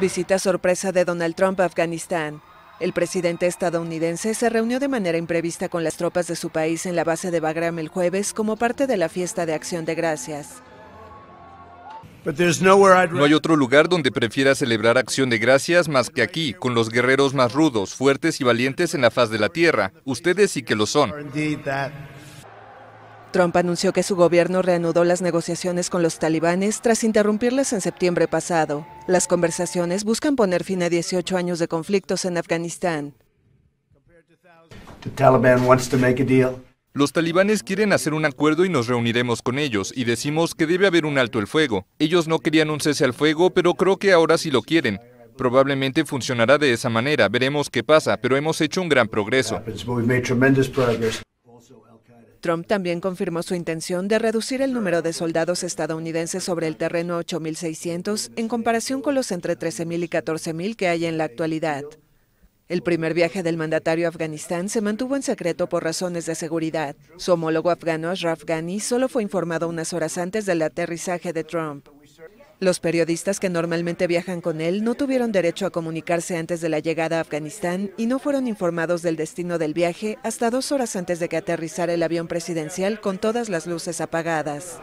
Visita sorpresa de Donald Trump a Afganistán. El presidente estadounidense se reunió de manera imprevista con las tropas de su país en la base de Bagram el jueves como parte de la fiesta de acción de gracias. No hay otro lugar donde prefiera celebrar acción de gracias más que aquí, con los guerreros más rudos, fuertes y valientes en la faz de la tierra. Ustedes sí que lo son. Trump anunció que su gobierno reanudó las negociaciones con los talibanes tras interrumpirlas en septiembre pasado. Las conversaciones buscan poner fin a 18 años de conflictos en Afganistán. Los talibanes quieren hacer un acuerdo y nos reuniremos con ellos y decimos que debe haber un alto el fuego. Ellos no querían un cese al fuego, pero creo que ahora sí lo quieren. Probablemente funcionará de esa manera, veremos qué pasa, pero hemos hecho un gran progreso. Trump también confirmó su intención de reducir el número de soldados estadounidenses sobre el terreno a 8.600 en comparación con los entre 13.000 y 14.000 que hay en la actualidad. El primer viaje del mandatario a Afganistán se mantuvo en secreto por razones de seguridad. Su homólogo afgano Ashraf Ghani solo fue informado unas horas antes del aterrizaje de Trump. Los periodistas que normalmente viajan con él no tuvieron derecho a comunicarse antes de la llegada a Afganistán y no fueron informados del destino del viaje hasta dos horas antes de que aterrizara el avión presidencial con todas las luces apagadas.